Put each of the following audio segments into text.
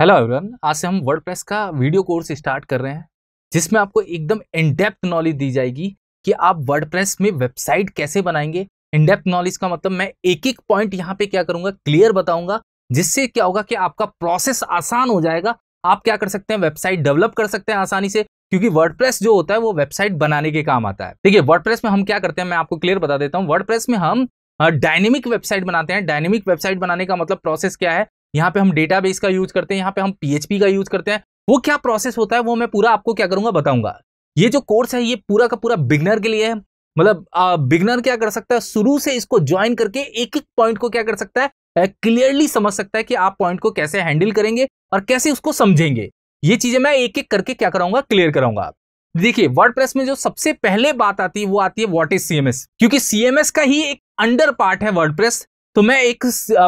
hello everyone आज से हम वर्डप्रेस का वीडियो कोर्स स्टार्ट कर रहे हैं जिसमें आपको एकदम इनडेप्थ नॉलेज दी जाएगी कि आप वर्डप्रेस में वेबसाइट कैसे बनाएंगे इनडेप्थ नॉलेज का मतलब मैं एक एक पॉइंट यहाँ पे क्या करूंगा क्लियर बताऊंगा जिससे क्या होगा कि आपका प्रोसेस आसान हो जाएगा आप क्या कर सकते हैं वेबसाइट डेवलप कर सकते हैं आसानी से क्योंकि वर्ड जो होता है वो वेबसाइट बनाने के काम आता है देखिए वर्ड में हम क्या करते हैं मैं आपको क्लियर बता देता हूँ वर्ड में हम डायनेमिक वेबसाइट बनाते हैं डायनेमिक वेबसाइट बनाने का मतलब प्रोसेस क्या है यहाँ पे हम डेटा का यूज करते हैं यहाँ पे हम पीएचपी का यूज करते हैं वो क्या प्रोसेस होता है वो मैं पूरा आपको क्या करूंगा बताऊंगा ये जो कोर्स है ये पूरा का पूरा बिगनर के लिए है मतलब बिगनर क्या कर सकता है शुरू से इसको ज्वाइन करके एक एक पॉइंट को क्या कर सकता है क्लियरली समझ सकता है कि आप पॉइंट को कैसे हैंडल करेंगे और कैसे उसको समझेंगे ये चीजें मैं एक एक करके क्या कराऊंगा क्लियर कराऊंगा देखिए वर्डप्रेस में जो सबसे पहले बात आती है वो आती है व्हाट इज सीएमएस क्योंकि सीएमएस का ही एक अंडर पार्ट है वर्डप्रेस तो मैं एक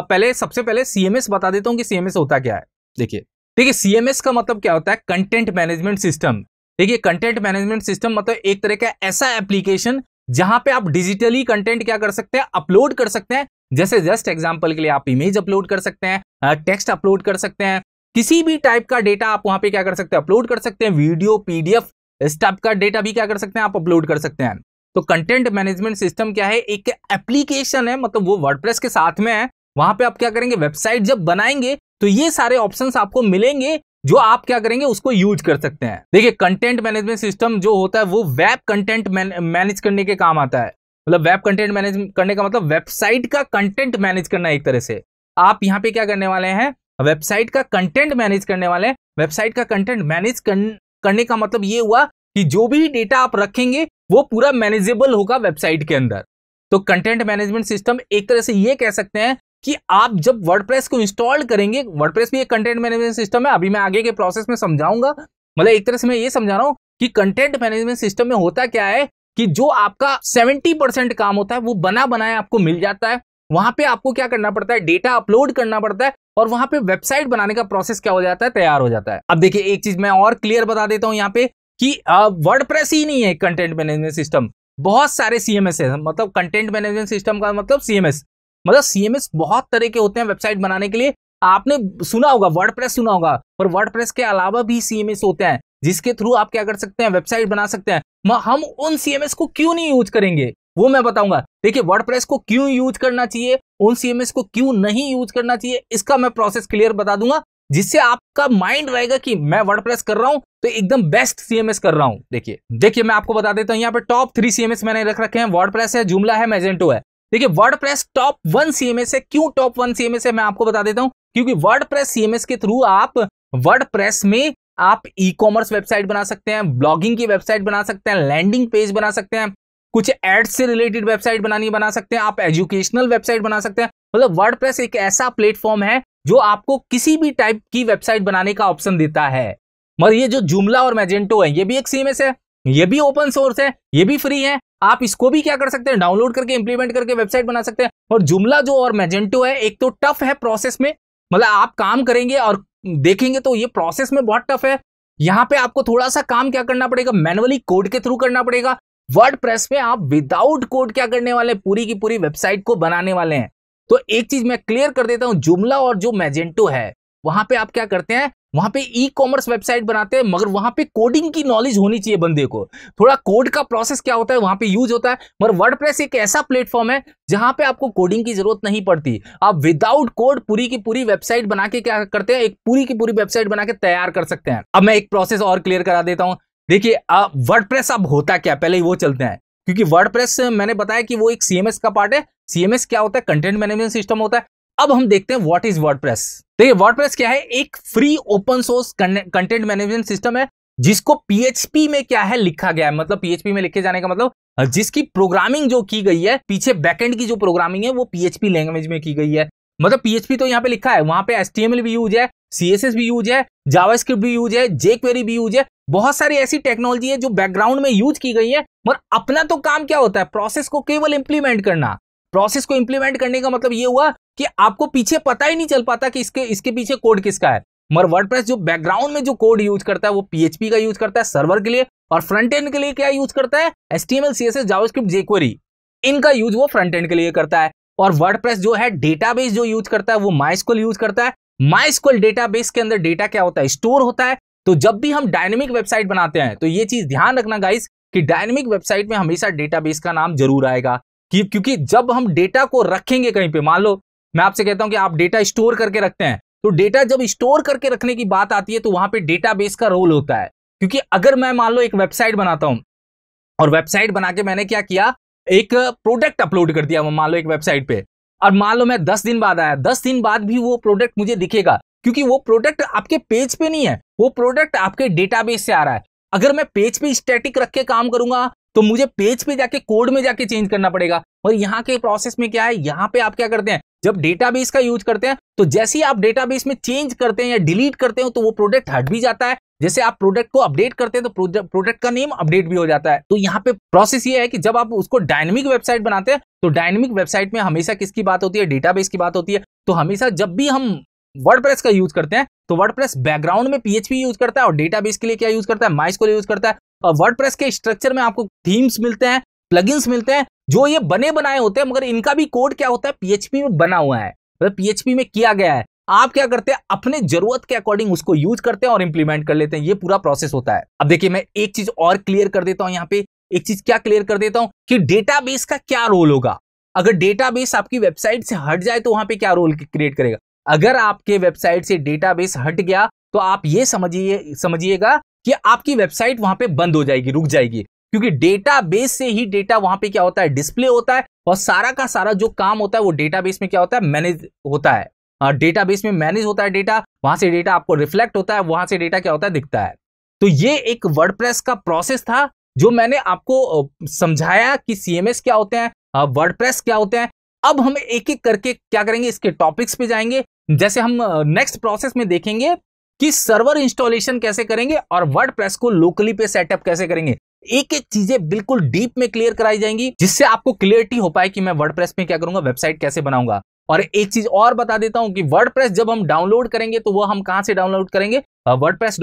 पहले सबसे पहले सीएमएस बता देता हूं कि सीएमएस होता क्या है देखिए देखिए सीएमएस का मतलब क्या होता है कंटेंट मैनेजमेंट सिस्टम देखिए कंटेंट मैनेजमेंट सिस्टम मतलब एक तरह का ऐसा एप्लीकेशन जहां पे आप डिजिटली कंटेंट क्या कर सकते हैं अपलोड कर सकते हैं जैसे जस्ट एग्जाम्पल के लिए आप इमेज अपलोड कर सकते हैं टेक्स्ट अपलोड कर सकते हैं किसी भी टाइप का डेटा आप वहां पे क्या कर सकते हैं अपलोड कर सकते हैं वीडियो पीडीएफ इस टाइप का डेटा भी क्या कर सकते हैं आप अपलोड कर सकते हैं तो कंटेंट मैनेजमेंट सिस्टम क्या है एक एप्लीकेशन है मतलब वो वर्डप्रेस के साथ में है वहां पे आप क्या करेंगे वेबसाइट जब बनाएंगे तो ये सारे ऑप्शंस आपको मिलेंगे जो आप क्या करेंगे उसको यूज कर सकते हैं देखिए कंटेंट मैनेजमेंट सिस्टम जो होता है वो वेब कंटेंट मैनेज करने के काम आता है मतलब वेब कंटेंट मैनेज करने का मतलब वेबसाइट का कंटेंट मैनेज करना एक तरह से आप यहाँ पे क्या करने वाले हैं वेबसाइट का कंटेंट मैनेज करने वाले हैं वेबसाइट का कंटेंट मैनेज करने का मतलब ये हुआ कि जो भी डेटा आप रखेंगे वो पूरा मैनेजेबल होगा वेबसाइट के अंदर तो कंटेंट मैनेजमेंट सिस्टम एक तरह से ये कह सकते हैं कि आप जब वर्डप्रेस को इंस्टॉल करेंगे वर्डप्रेस भी एक कंटेंट मैनेजमेंट सिस्टम है अभी मैं आगे के प्रोसेस में समझाऊंगा मतलब एक तरह से मैं ये समझा रहा हूँ कि कंटेंट मैनेजमेंट सिस्टम में होता क्या है कि जो आपका 70 परसेंट काम होता है वो बना बनाया आपको मिल जाता है वहां पे आपको क्या करना पड़ता है डेटा अपलोड करना पड़ता है और वहां पे वेबसाइट बनाने का प्रोसेस क्या हो जाता है तैयार हो जाता है अब देखिए एक चीज मैं और क्लियर बता देता हूँ यहाँ पे कि वर्ड ही नहीं है कंटेंट मैनेजमेंट सिस्टम बहुत सारे सीएमएस है मतलब कंटेंट मैनेजमेंट सिस्टम का मतलब सीएमएस मतलब सीएमएस बहुत तरह के होते हैं वेबसाइट बनाने के लिए आपने सुना होगा वर्ड सुना होगा पर वर्ड के अलावा भी सीएमएस होते हैं जिसके थ्रू आप क्या कर सकते हैं वेबसाइट बना सकते हैं हम उन सीएमएस को क्यों नहीं यूज करेंगे वो मैं बताऊंगा देखिए वर्ड को क्यों यूज करना चाहिए उन सीएमएस को क्यों नहीं यूज करना चाहिए इसका मैं प्रोसेस क्लियर बता दूंगा जिससे आपका माइंड रहेगा कि मैं वर्ड कर रहा हूं तो एकदम बेस्ट सीएमएस कर रहा हूं देखिए देखिए मैं आपको बता देता हूं यहाँ पे टॉप थ्री सीएमएस मैंने रख रखे हैं वर्ड है जुमला है मेजेंटो है देखिए वर्ड टॉप वन सीएमएस है क्यों टॉप वन सीएमएस है मैं आपको बता देता हूं क्योंकि वर्ड सीएमएस के थ्रू आप वर्ड में आप ई कॉमर्स वेबसाइट बना सकते हैं ब्लॉगिंग की वेबसाइट बना सकते हैं लैंडिंग पेज बना सकते हैं कुछ एड्स से रिलेटेड वेबसाइट बनानी बना सकते हैं आप एजुकेशनल वेबसाइट बना सकते हैं मतलब वर्ड एक ऐसा प्लेटफॉर्म है जो आपको किसी भी टाइप की वेबसाइट बनाने का ऑप्शन देता है मगर ये जो जुमला और मैजेंटो है ये भी एक सीएमएस है ये भी ओपन सोर्स है ये भी फ्री है आप इसको भी क्या कर सकते हैं डाउनलोड करके इंप्लीमेंट करके वेबसाइट बना सकते हैं और जुमला जो और मैजेंटो है एक तो टफ है प्रोसेस में मतलब आप काम करेंगे और देखेंगे तो ये प्रोसेस में बहुत टफ है यहाँ पे आपको थोड़ा सा काम क्या करना पड़ेगा मैनुअली कोड के थ्रू करना पड़ेगा वर्ड में आप विदाउट कोड क्या करने वाले पूरी की पूरी वेबसाइट को बनाने वाले हैं तो एक चीज मैं क्लियर कर देता हूं जुमला और जो मैजेंटो है वहां पे आप क्या करते हैं वहां पे ई कॉमर्स वेबसाइट बनाते हैं मगर वहां पे कोडिंग की नॉलेज होनी चाहिए बंदे को थोड़ा कोड का प्रोसेस क्या होता है वहां पे यूज होता है मगर वर्डप्रेस एक ऐसा प्लेटफॉर्म है जहां पे आपको कोडिंग की जरूरत नहीं पड़ती आप विदाउट कोड पूरी की पूरी वेबसाइट बना के क्या करते हैं एक पूरी की पूरी वेबसाइट बना के तैयार कर सकते हैं अब मैं एक प्रोसेस और क्लियर करा देता हूं देखिए वर्डप्रेस अब होता क्या पहले ही वो चलते हैं क्योंकि वर्ड मैंने बताया कि वो एक सीएमएस का पार्ट है सीएमएस क्या होता है कंटेंट मैनेजमेंट सिस्टम होता है अब हम देखते हैं व्हाट इज वर्डप्रेस देखिए वर्डप्रेस क्या है एक free open source content management system है जिसको पीएचपी में क्या है लिखा गया है मतलब पीएचपी में लिखे जाने का मतलब जिसकी प्रोग्रामिंग जो की गई है पीछे बैकेंड की जो प्रोग्रामिंग है वो पीएचपी लैंग्वेज में की गई है मतलब पीएचपी तो यहाँ पे लिखा है वहां पे एस भी यूज है सीएसएस भी यूज है जावास्क्रिप्ट भी यूज है जेक्वेरी भी यूज है बहुत सारी ऐसी टेक्नोलॉजी है जो बैकग्राउंड में यूज की गई है मगर अपना तो काम क्या होता है प्रोसेस को केवल इंप्लीमेंट करना प्रोसेस को इंप्लीमेंट करने का मतलब ये हुआ कि आपको पीछे पता ही नहीं चल पाता कि इसके इसके पीछे कोड किसका है मगर वर्डप्रेस जो बैकग्राउंड में जो कोड यूज करता है वो पीएचपी का यूज करता है सर्वर के लिए और फ्रंट एंड के लिए क्या यूज करता है S T M L C S S JavaScript jQuery इनका यूज वो फ्रंट एंड के लिए करता है और वर्डप्रेस जो है डेटाबेस जो यूज करता है वो माइस्कोल यूज करता है माइस्कोल डेटाबेस के अंदर डेटा क्या होता है स्टोर होता है तो जब भी हम डायनेमिक वेबसाइट बनाते हैं तो ये चीज ध्यान रखना गाइस कि डायनेमिक वेबसाइट में हमेशा डेटाबेस का नाम जरूर आएगा कि क्योंकि जब हम डेटा को रखेंगे कहीं पे मान लो मैं आपसे कहता हूं कि आप डेटा स्टोर करके रखते हैं तो डेटा जब स्टोर करके रखने की बात आती है तो वहां पर डेटाबेस का रोल होता है क्योंकि अगर मैं मान लो एक वेबसाइट बनाता हूं और वेबसाइट बना के मैंने क्या किया एक प्रोडक्ट अपलोड कर दिया मान लो एक वेबसाइट पे और मान लो मैं दस दिन बाद आया दस दिन बाद भी वो प्रोडक्ट मुझे दिखेगा क्योंकि वो प्रोडक्ट आपके पेज पे नहीं है वो प्रोडक्ट आपके डेटाबेस से आ रहा है अगर मैं पेज पे स्टैटिक रख के काम करूंगा तो मुझे पेज पे जाके कोड में जाके चेंज करना पड़ेगा और यहाँ के प्रोसेस में क्या है यहाँ पे आप क्या करते हैं जब डेटाबेस का यूज करते हैं तो जैसे ही आप डेटाबेस में चेंज करते हैं या डिलीट करते हो तो वो प्रोडक्ट हट भी जाता है जैसे आप प्रोडक्ट को अपडेट करते हैं तो प्रोडक्ट का नेम अपडेट भी हो जाता है तो यहाँ पे प्रोसेस ये है कि जब आप उसको डायनेमिक वेबसाइट बनाते हैं तो डायनेमिक वेबसाइट में हमेशा किसकी बात होती है डेटाबेस की बात होती है तो हमेशा जब भी हम वर्डप्रेस का यूज करते हैं तो वर्डप्रेस बैकग्राउंड में पीएचपी यूज करता है और डेटाबेस के लिए क्या यूज करता है माइस्कोल यूज करता है और वर्डप्रेस के स्ट्रक्चर में आपको थीम्स मिलते हैं प्लगइन्स मिलते हैं जो ये बने बनाए होते हैं मगर इनका भी कोड क्या होता है पीएचपी में बना हुआ है मतलब पीएचपी में किया गया है आप क्या करते हैं अपने जरूरत के अकॉर्डिंग उसको यूज करते हैं और इंप्लीमेंट कर लेते हैं ये पूरा प्रोसेस होता है अब देखिए मैं एक चीज और क्लियर कर देता हूं यहाँ पे एक चीज क्या क्लियर कर देता हूं कि डेटाबेस का क्या रोल होगा अगर डेटाबेस आपकी वेबसाइट से हट जाए तो वहां पे क्या रोल क्रिएट करेगा अगर आपके वेबसाइट से डेटाबेस हट गया तो आप ये समझिए समझिएगा कि आपकी वेबसाइट वहां पे बंद हो जाएगी रुक जाएगी क्योंकि डेटाबेस से ही डेटा वहां पे क्या होता है डिस्प्ले होता है और सारा का सारा जो काम होता है वो डेटाबेस में क्या होता है मैनेज होता है हाँ, डेटाबेस में मैनेज होता है डेटा वहां से डेटा आपको रिफ्लेक्ट होता है वहां से डेटा क्या होता है दिखता है तो ये एक वर्डप्रेस का प्रोसेस था जो मैंने आपको समझाया कि सीएमएस क्या होते हैं वर्डप्रेस क्या होते हैं अब हम एक एक करके क्या करेंगे इसके टॉपिक्स पे जाएंगे जैसे हम नेक्स्ट प्रोसेस में देखेंगे कि सर्वर इंस्टॉलेशन कैसे करेंगे और वर्ड को लोकली पे सेटअप कैसे करेंगे एक एक चीजें बिल्कुल डीप में क्लियर कराई जाएंगी जिससे आपको क्लियरिटी हो पाए कि मैं वर्ड प्रेस में क्या करूंगा वेबसाइट कैसे बनाऊंगा और एक चीज और बता देता हूं कि वर्ड जब हम डाउनलोड करेंगे तो वह हम कहां से डाउनलोड करेंगे वर्ड प्रेस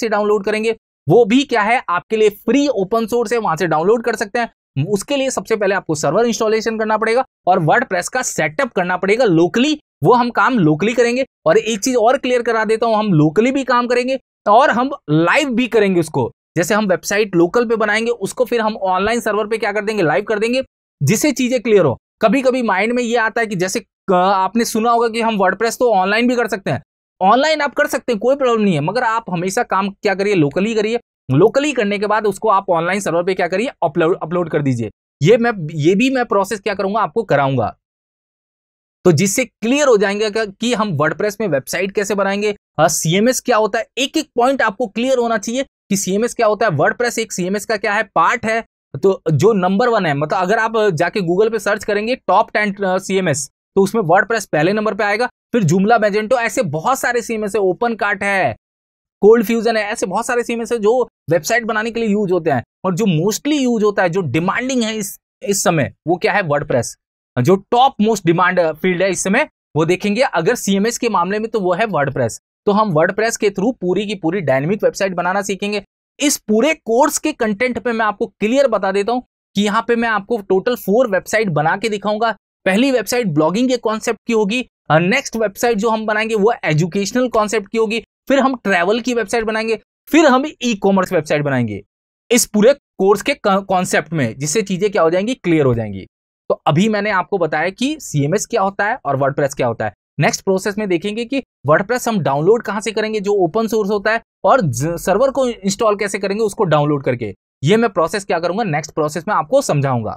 से डाउनलोड करेंगे वो भी क्या है आपके लिए फ्री ओपन सोर्स है वहां से डाउनलोड कर सकते हैं उसके लिए सबसे पहले आपको सर्वर इंस्टॉलेशन करना पड़ेगा और वर्ड का सेटअप करना पड़ेगा लोकली वो हम काम लोकली करेंगे और एक चीज और क्लियर करा देता हूँ हम लोकली भी काम करेंगे और हम लाइव भी करेंगे उसको जैसे हम वेबसाइट लोकल पे बनाएंगे उसको फिर हम ऑनलाइन सर्वर पे क्या कर देंगे लाइव कर देंगे जिससे चीजें क्लियर हो कभी कभी माइंड में ये आता है कि जैसे आपने सुना होगा कि हम वर्ड तो ऑनलाइन भी कर सकते हैं ऑनलाइन आप कर सकते हैं कोई प्रॉब्लम नहीं है मगर आप हमेशा काम क्या करिए लोकली करिए लोकली करने के बाद उसको आप ऑनलाइन सर्वर पे क्या करिए अपलोड अपलोड कर दीजिए ये मैं ये भी मैं प्रोसेस क्या करूंगा आपको कराऊंगा तो जिससे क्लियर हो जाएंगे कि हम वर्डप्रेस में वेबसाइट कैसे बनाएंगे सीएमएस हाँ, क्या होता है एक एक पॉइंट आपको क्लियर होना चाहिए कि सीएमएस क्या होता है वर्डप्रेस एक सीएमएस का क्या है पार्ट है तो जो नंबर वन है मतलब अगर आप जाके गूगल पे सर्च करेंगे टॉप टेन सीएमएस तो उसमें वर्ड पहले नंबर पर आएगा फिर जुमला बेजेंटो ऐसे बहुत सारे सीएमएस है ओपन कार्ट है कोल्ड फ्यूजन है ऐसे बहुत सारे सीएमएस है जो वेबसाइट बनाने के लिए यूज होते हैं और जो मोस्टली यूज होता है जो डिमांडिंग है इस इस समय वो क्या है वर्डप्रेस जो टॉप मोस्ट डिमांड फील्ड है इस समय वो देखेंगे अगर सीएमएस के मामले में तो वो है वर्डप्रेस तो हम वर्डप्रेस के थ्रू पूरी की पूरी डायनेमिक वेबसाइट बनाना सीखेंगे इस पूरे कोर्स के कंटेंट पे मैं आपको क्लियर बता देता हूं कि यहाँ पे मैं आपको टोटल फोर वेबसाइट बना के दिखाऊंगा पहली वेबसाइट ब्लॉगिंग के कॉन्सेप्ट की होगी नेक्स्ट वेबसाइट जो हम बनाएंगे वो एजुकेशनल कॉन्सेप्ट की होगी फिर हम ट्रेवल की वेबसाइट बनाएंगे फिर हम ई कॉमर्स वेबसाइट बनाएंगे इस पूरे कोर्स के कॉन्सेप्ट में जिससे चीजें क्या हो जाएंगी क्लियर हो जाएंगी तो अभी मैंने आपको बताया कि सीएमएस क्या होता है और वर्डप्रेस क्या होता है नेक्स्ट प्रोसेस में देखेंगे कि वर्डप्रेस हम डाउनलोड कहां से करेंगे जो ओपन सोर्स होता है और सर्वर को इंस्टॉल कैसे करेंगे उसको डाउनलोड करके ये मैं प्रोसेस क्या करूंगा नेक्स्ट प्रोसेस में आपको समझाऊंगा